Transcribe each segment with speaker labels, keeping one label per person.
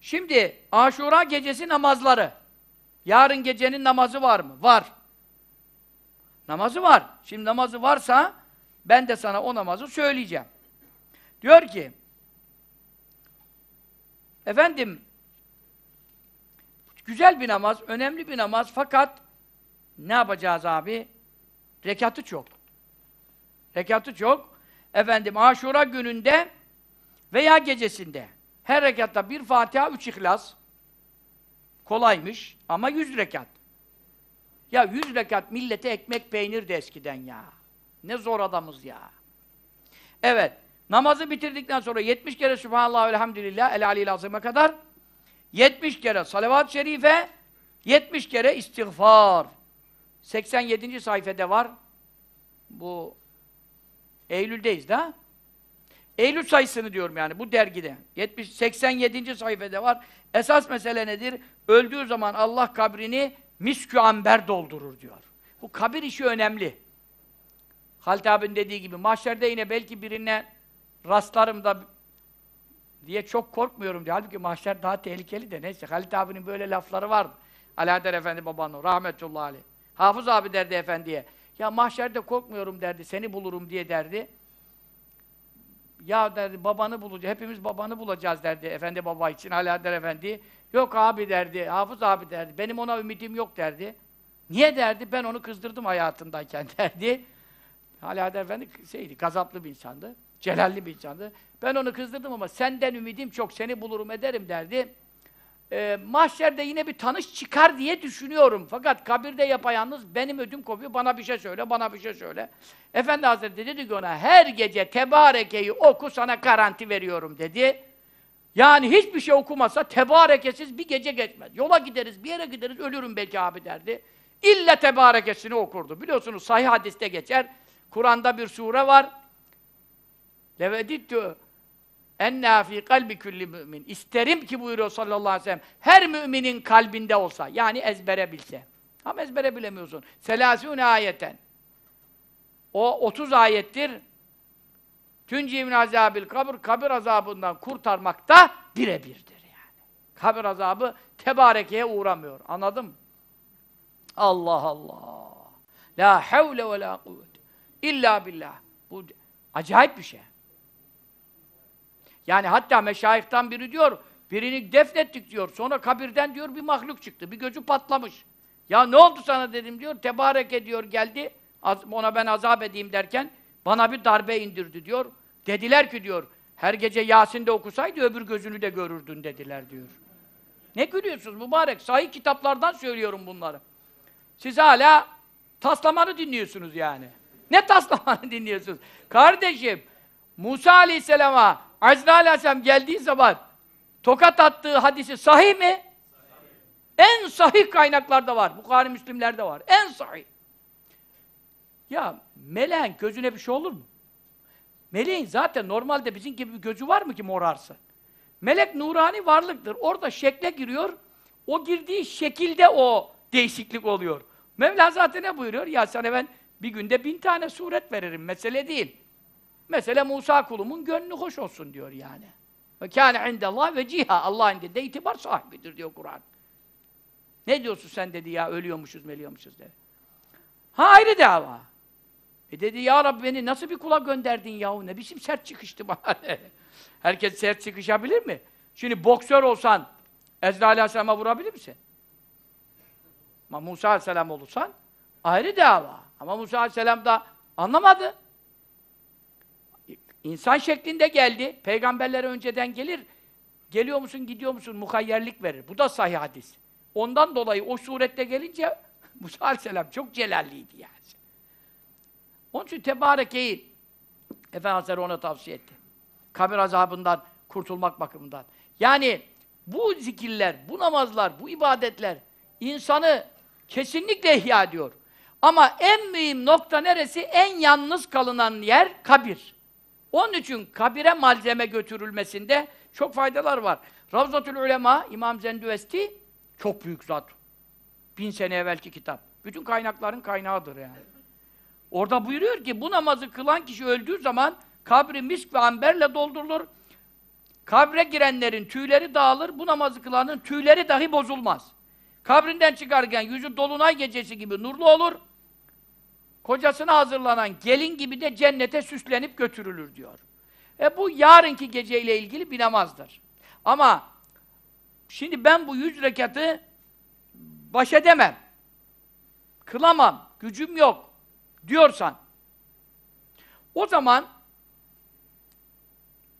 Speaker 1: Şimdi Aşura gecesi namazları. Yarın gecenin namazı var mı? Var. Namazı var. Şimdi namazı varsa ben de sana o namazı söyleyeceğim. Diyor ki Efendim güzel bir namaz, önemli bir namaz fakat ne yapacağız abi? Rekatı çok. Rekatı çok. Efendim Aşura gününde veya gecesinde her rekatta bir Fatiha, üç İhlas. Kolaymış ama yüz rekat. Ya yüz rekat millete ekmek peynir de eskiden ya. Ne zor adamız ya. Evet. Namazı bitirdikten sonra 70 kere Sübhanallah elhamdülillah el alil azime kadar 70 kere salavat-ı şerife 70 kere istiğfar. 87. sayfede var. Bu Eylül'deyiz de Eylül sayısını diyorum yani bu dergide. 70, 87. sayfede var. Esas mesele nedir? Öldüğü zaman Allah kabrini miskü amber doldurur diyor. Bu kabir işi önemli. Halit abin dediği gibi mahşerde yine belki birine rastlarım da diye çok korkmuyorum diyor. Halbuki mahşer daha tehlikeli de neyse. Halit abinin böyle lafları vardı. Alaeddin Efendi babanın rahmetullahi aleyh. Hafız abi derdi efendiye. Ya mahşerde korkmuyorum derdi, seni bulurum diye derdi. Ya derdi babanı bulacağız, hepimiz babanı bulacağız derdi efendi baba için, hala der efendi. Yok abi derdi, hafız abi derdi, benim ona ümidim yok derdi. Niye derdi? Ben onu kızdırdım hayatındayken derdi. Hala der efendi şeydi, gazaplı bir insandı, celalli bir insandı. Ben onu kızdırdım ama senden ümidim çok, seni bulurum ederim derdi e, mahşerde yine bir tanış çıkar diye düşünüyorum. Fakat kabirde yapayalnız benim ödüm kopuyor. Bana bir şey söyle, bana bir şey söyle. Efendi Hazretleri dedi ki ona her gece tebarekeyi oku sana garanti veriyorum dedi. Yani hiçbir şey okumasa tebarekesiz bir gece geçmez. Yola gideriz, bir yere gideriz, ölürüm belki abi derdi. İlla tebarekesini okurdu. Biliyorsunuz sahih hadiste geçer. Kur'an'da bir sure var. Levedittü Enna fi kalbi külli mümin. İsterim ki buyuruyor sallallahu aleyhi ve sellem. Her müminin kalbinde olsa. Yani ezbere bilse. Ama ezbere bilemiyorsun. Selasûn ayeten. O 30 ayettir. Tüncivin azabil kabir, kabir azabından kurtarmakta birebirdir yani. Kabir azabı tebarekeye uğramıyor. Anladın mı? Allah Allah. La havle ve la kuvvet. İlla billah. Bu acayip bir şey. Yani hatta meşayihtan biri diyor, birini defnettik diyor. Sonra kabirden diyor bir mahluk çıktı. Bir gözü patlamış. Ya ne oldu sana dedim diyor. Tebarek ediyor geldi. Ona ben azap edeyim derken bana bir darbe indirdi diyor. Dediler ki diyor, her gece Yasin'de okusaydı öbür gözünü de görürdün dediler diyor. Ne gülüyorsunuz mübarek? Sahih kitaplardan söylüyorum bunları. Siz hala taslamanı dinliyorsunuz yani. Ne taslamanı dinliyorsunuz? Kardeşim, Musa Aleyhisselam'a Azrail Aleyhisselam geldiği zaman tokat attığı hadisi sahih mi? Sahih. En sahih kaynaklarda var. Bukhari Müslimlerde var. En sahih. Ya meleğin gözüne bir şey olur mu? Meleğin zaten normalde bizim gibi bir gözü var mı ki morarsın? Melek nurani varlıktır. Orada şekle giriyor. O girdiği şekilde o değişiklik oluyor. Mevla zaten ne buyuruyor? Ya sana ben bir günde bin tane suret veririm. Mesele değil. Mesela Musa kulumun gönlü hoş olsun diyor yani. Ve kâne indellah ve ciha. Allah indinde itibar sahibidir diyor Kur'an. Ne diyorsun sen dedi ya ölüyormuşuz meliyormuşuz dedi. Ha ayrı dava. E dedi ya Rabbi beni nasıl bir kula gönderdin yahu ne biçim sert çıkıştı bana. Herkes sert çıkışabilir mi? Şimdi boksör olsan Ezra Aleyhisselam'a vurabilir misin? Ama Musa Aleyhisselam olursan ayrı dava. Ama Musa Aleyhisselam da anlamadı. İnsan şeklinde geldi. Peygamberlere önceden gelir. Geliyor musun, gidiyor musun? mukayyerlik verir. Bu da sahih hadis. Ondan dolayı o surette gelince Musa Aleyhisselam çok celalliydi yani. Onun için Tebareke'yi Efendimiz Hazretleri ona tavsiye etti. Kabir azabından kurtulmak bakımından. Yani bu zikirler, bu namazlar, bu ibadetler insanı kesinlikle ihya ediyor. Ama en mühim nokta neresi? En yalnız kalınan yer kabir. Onun için kabire malzeme götürülmesinde çok faydalar var. Ravzatül Ulema, İmam Zendüvesti çok büyük zat. Bin sene evvelki kitap. Bütün kaynakların kaynağıdır yani. Orada buyuruyor ki bu namazı kılan kişi öldüğü zaman kabri misk ve amberle doldurulur. Kabre girenlerin tüyleri dağılır, bu namazı kılanın tüyleri dahi bozulmaz. Kabrinden çıkarken yüzü dolunay gecesi gibi nurlu olur kocasına hazırlanan gelin gibi de cennete süslenip götürülür diyor. E bu yarınki geceyle ilgili bir namazdır. Ama şimdi ben bu yüz rekatı baş edemem. Kılamam, gücüm yok diyorsan o zaman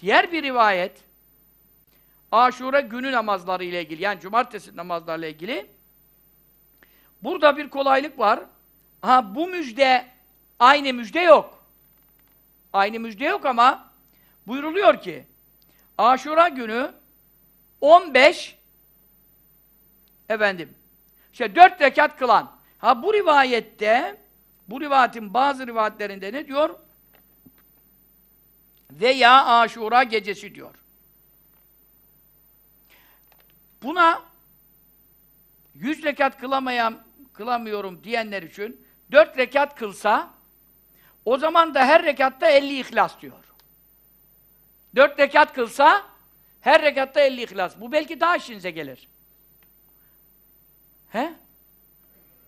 Speaker 1: diğer bir rivayet Aşure günü namazları ile ilgili yani cumartesi namazlarıyla ilgili burada bir kolaylık var. Ha bu müjde aynı müjde yok. Aynı müjde yok ama buyruluyor ki Aşura günü 15 efendim işte 4 rekat kılan. Ha bu rivayette bu rivayetin bazı rivayetlerinde ne diyor? Veya Aşura gecesi diyor. Buna yüz rekat kılamayan, kılamıyorum diyenler için dört rekat kılsa, o zaman da her rekatta elli ihlas diyor. Dört rekat kılsa, her rekatta elli ihlas. Bu belki daha işinize gelir. He?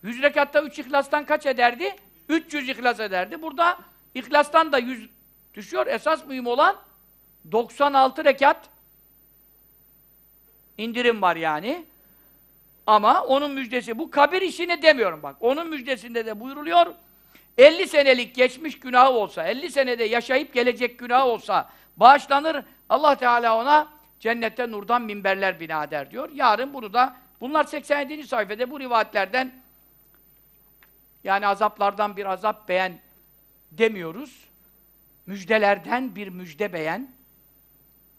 Speaker 1: Yüz rekatta üç ihlastan kaç ederdi? Üç yüz ihlas ederdi. Burada ihlastan da yüz düşüyor. Esas mühim olan 96 rekat indirim var yani. Ama onun müjdesi, bu kabir işini demiyorum bak. Onun müjdesinde de buyuruluyor, 50 senelik geçmiş günahı olsa, 50 senede yaşayıp gelecek günahı olsa bağışlanır, Allah Teala ona cennette nurdan minberler bina eder diyor. Yarın bunu da, bunlar 87. sayfede bu rivayetlerden, yani azaplardan bir azap beğen demiyoruz. Müjdelerden bir müjde beğen,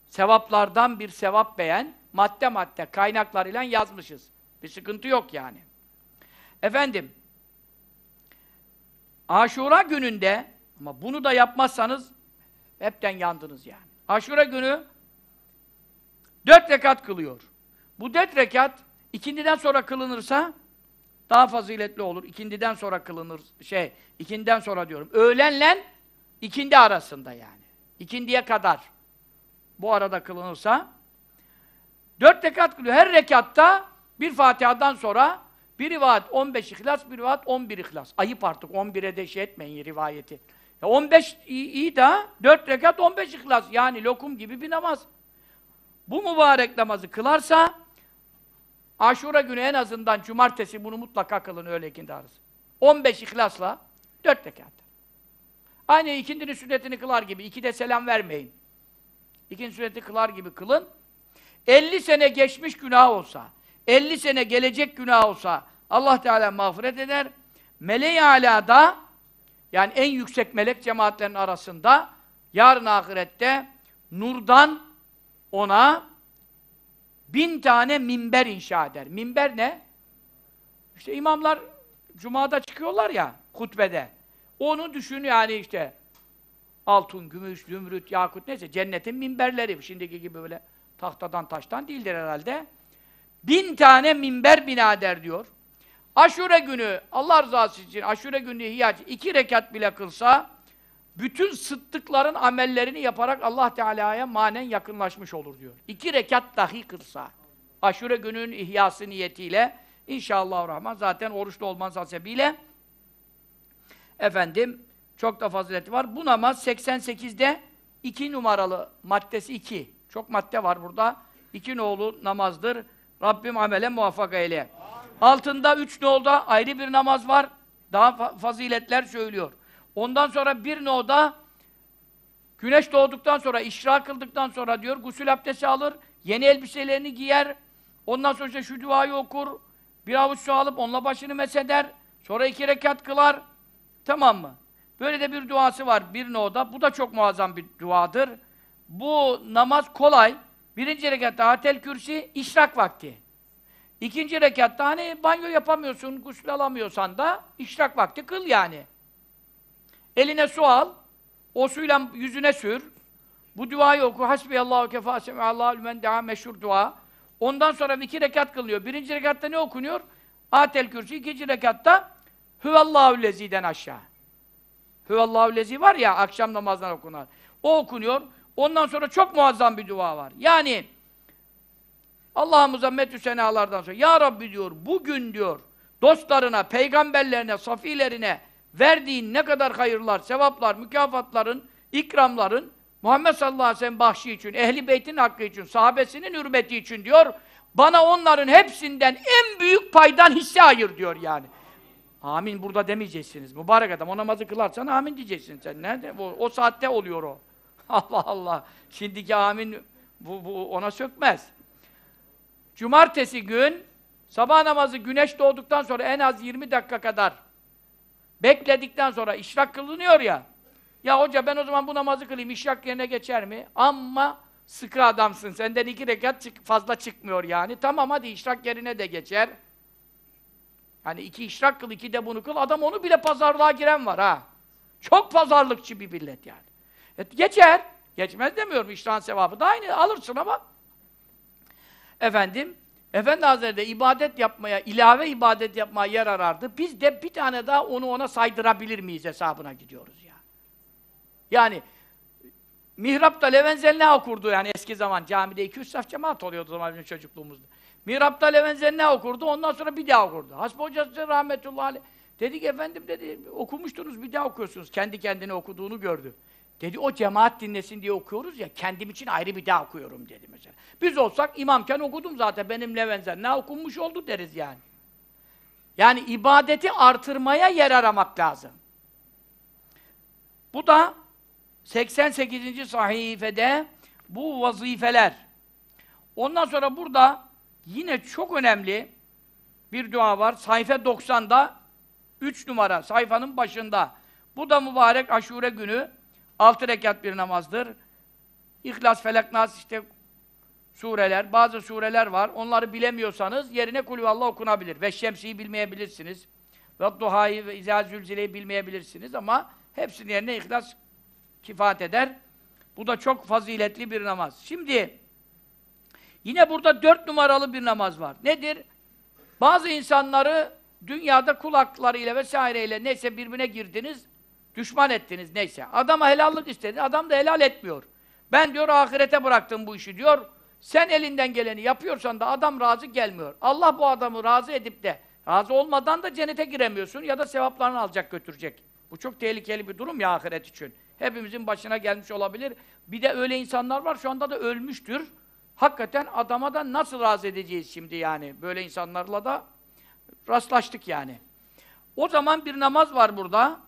Speaker 1: sevaplardan bir sevap beğen, madde madde kaynaklarıyla yazmışız. Bir sıkıntı yok yani. Efendim, Aşura gününde, ama bunu da yapmazsanız hepten yandınız yani. Aşura günü dört rekat kılıyor. Bu dört rekat ikindiden sonra kılınırsa daha faziletli olur. İkindiden sonra kılınır, şey, ikinden sonra diyorum. Öğlenle ikindi arasında yani. İkindiye kadar bu arada kılınırsa dört rekat kılıyor. Her rekatta bir Fatiha'dan sonra bir rivayet 15 ihlas, bir rivayet 11 ihlas. Ayıp artık 11'e de şey etmeyin rivayeti. 15 iyi, iyi de 4 rekat 15 ihlas yani lokum gibi bir namaz. Bu mübarek namazı kılarsa Aşura günü en azından cumartesi bunu mutlaka kılın öyle ikindi arası. 15 ihlasla 4 rekat. Aynı ikindinin sünnetini kılar gibi. iki de selam vermeyin. İkinci sünneti kılar gibi kılın. 50 sene geçmiş günah olsa, 50 sene gelecek günah olsa Allah Teala mağfiret eder. Meleği alada yani en yüksek melek cemaatlerinin arasında yarın ahirette nurdan ona bin tane minber inşa eder. Minber ne? İşte imamlar cumada çıkıyorlar ya hutbede. Onu düşün yani işte altın, gümüş, zümrüt, yakut neyse cennetin minberleri şimdiki gibi böyle tahtadan taştan değildir herhalde. Bin tane minber binader diyor. Aşure günü Allah rızası için aşure günü hiyac iki rekat bile kılsa bütün sıttıkların amellerini yaparak Allah Teala'ya manen yakınlaşmış olur diyor. İki rekat dahi kılsa. Aşure günün ihyası niyetiyle inşallah rahman zaten oruçlu olmanız hasebiyle efendim çok da fazileti var. Bu namaz 88'de iki numaralı maddesi 2. Çok madde var burada. İki nolu namazdır. Rabbim amele muvaffak eyle. Altında üç noda ayrı bir namaz var. Daha faziletler söylüyor. Ondan sonra bir noda güneş doğduktan sonra, işra kıldıktan sonra diyor, gusül abdesti alır, yeni elbiselerini giyer, ondan sonra işte şu duayı okur, bir avuç su alıp onunla başını mesheder, sonra iki rekat kılar. Tamam mı? Böyle de bir duası var bir noda. Bu da çok muazzam bir duadır. Bu namaz kolay. Birinci rekatta atel kürsi, işrak vakti. İkinci rekatta hani banyo yapamıyorsun, gusül alamıyorsan da işrak vakti kıl yani. Eline su al, o suyla yüzüne sür. Bu duayı oku. Hasbiyallahu kefa semihallahu lümen dea meşhur dua. Ondan sonra iki rekat kılınıyor. Birinci rekatta ne okunuyor? Atel kürsü. ikinci rekatta Hüvallahu leziden aşağı. Hüvallahu lezi var ya akşam namazdan okunar. O okunuyor. Ondan sonra çok muazzam bir dua var. Yani Allah'ımıza metü senalardan sonra Ya Rabbi diyor, bugün diyor dostlarına, peygamberlerine, safilerine verdiğin ne kadar hayırlar, sevaplar, mükafatların, ikramların Muhammed sallallahu aleyhi ve sellem bahşi için, ehli beytin hakkı için, sahabesinin hürmeti için diyor. Bana onların hepsinden en büyük paydan hisse ayır diyor yani. Amin burada demeyeceksiniz. Mübarek adam o namazı kılarsan amin diyeceksin sen. Nerede? O, o saatte oluyor o. Allah Allah. Şimdiki amin bu, bu ona sökmez. Cumartesi gün sabah namazı güneş doğduktan sonra en az 20 dakika kadar bekledikten sonra işrak kılınıyor ya. Ya hoca ben o zaman bu namazı kılayım işrak yerine geçer mi? Ama sıkı adamsın. Senden iki rekat çık, fazla çıkmıyor yani. Tamam hadi işrak yerine de geçer. Hani iki işrak kıl, iki de bunu kıl. Adam onu bile pazarlığa giren var ha. Çok pazarlıkçı bir millet yani. E, geçer. Geçmez demiyorum. İştahın sevabı da aynı. Alırsın ama. Efendim, Efendi Hazretleri de ibadet yapmaya, ilave ibadet yapmaya yer arardı. Biz de bir tane daha onu ona saydırabilir miyiz hesabına gidiyoruz ya. Yani mihrapta Levenzelna okurdu yani eski zaman camide 200 saf cemaat oluyordu o zaman bizim çocukluğumuzda. Mihrapta Levenzelna okurdu, ondan sonra bir daha okurdu. Hasbi hocası rahmetullahi aleyh. Dedi efendim dedi okumuştunuz bir daha okuyorsunuz. Kendi kendine okuduğunu gördü. Dedi o cemaat dinlesin diye okuyoruz ya, kendim için ayrı bir daha okuyorum dedi mesela. Biz olsak imamken okudum zaten benimle benzer. Ne okunmuş oldu deriz yani. Yani ibadeti artırmaya yer aramak lazım. Bu da 88. sahifede bu vazifeler. Ondan sonra burada yine çok önemli bir dua var. Sayfa 90'da 3 numara sayfanın başında. Bu da mübarek aşure günü Altı rekat bir namazdır. İhlas, Felak, Nas işte sureler, bazı sureler var. Onları bilemiyorsanız yerine kulüvallah okunabilir. Ve şemsiyi bilmeyebilirsiniz. Ve duhayı ve izâ zülzileyi bilmeyebilirsiniz ama hepsinin yerine ihlas kifat eder. Bu da çok faziletli bir namaz. Şimdi yine burada dört numaralı bir namaz var. Nedir? Bazı insanları dünyada kul haklarıyla vesaireyle neyse birbirine girdiniz. Düşman ettiniz neyse. Adama helallık istedi. Adam da helal etmiyor. Ben diyor ahirete bıraktım bu işi diyor. Sen elinden geleni yapıyorsan da adam razı gelmiyor. Allah bu adamı razı edip de razı olmadan da cennete giremiyorsun ya da sevaplarını alacak götürecek. Bu çok tehlikeli bir durum ya ahiret için. Hepimizin başına gelmiş olabilir. Bir de öyle insanlar var şu anda da ölmüştür. Hakikaten adama da nasıl razı edeceğiz şimdi yani? Böyle insanlarla da rastlaştık yani. O zaman bir namaz var burada.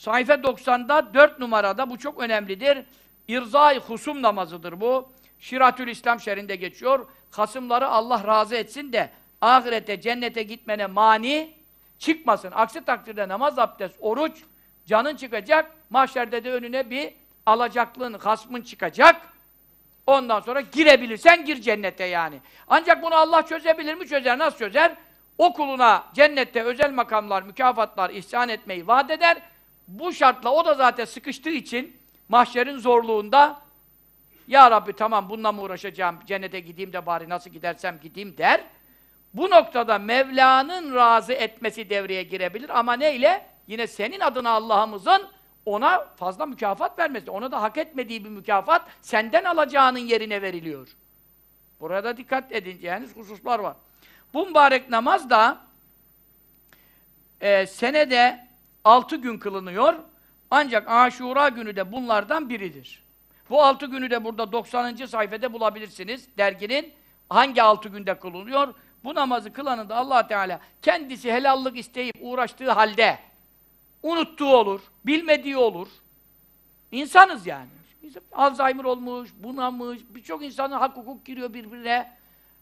Speaker 1: Sayfa 90'da 4 numarada bu çok önemlidir. İrzai husum namazıdır bu. Şiratül İslam şerinde geçiyor. Kasımları Allah razı etsin de ahirete, cennete gitmene mani çıkmasın. Aksi takdirde namaz, abdest, oruç, canın çıkacak. Mahşerde de önüne bir alacaklığın, hasmın çıkacak. Ondan sonra girebilirsen gir cennete yani. Ancak bunu Allah çözebilir mi? Çözer. Nasıl çözer? Okuluna, cennette özel makamlar, mükafatlar ihsan etmeyi vaat eder. Bu şartla o da zaten sıkıştığı için mahşerin zorluğunda Ya Rabbi tamam bununla mı uğraşacağım, cennete gideyim de bari nasıl gidersem gideyim der. Bu noktada Mevla'nın razı etmesi devreye girebilir ama neyle? Yine senin adına Allah'ımızın ona fazla mükafat vermesi, ona da hak etmediği bir mükafat senden alacağının yerine veriliyor. Burada dikkat edin yani hususlar var. Bu mübarek namaz da e, senede altı gün kılınıyor. Ancak Aşura günü de bunlardan biridir. Bu altı günü de burada 90. sayfede bulabilirsiniz derginin. Hangi altı günde kılınıyor? Bu namazı kılanın da allah Teala kendisi helallık isteyip uğraştığı halde unuttuğu olur, bilmediği olur. İnsanız yani. Alzheimer olmuş, bunamış, birçok insanın hak hukuk giriyor birbirine.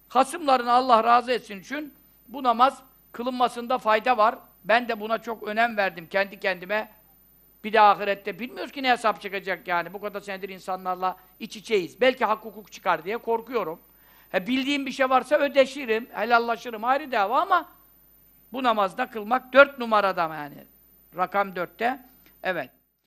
Speaker 1: Hasımlarını Allah razı etsin için bu namaz kılınmasında fayda var. Ben de buna çok önem verdim kendi kendime. Bir de ahirette bilmiyoruz ki ne hesap çıkacak yani. Bu kadar senedir insanlarla iç içeyiz. Belki hak hukuk çıkar diye korkuyorum. He, bildiğim bir şey varsa ödeşirim, helallaşırım ayrı dava ama bu namazda kılmak dört numarada yani. Rakam dörtte. Evet.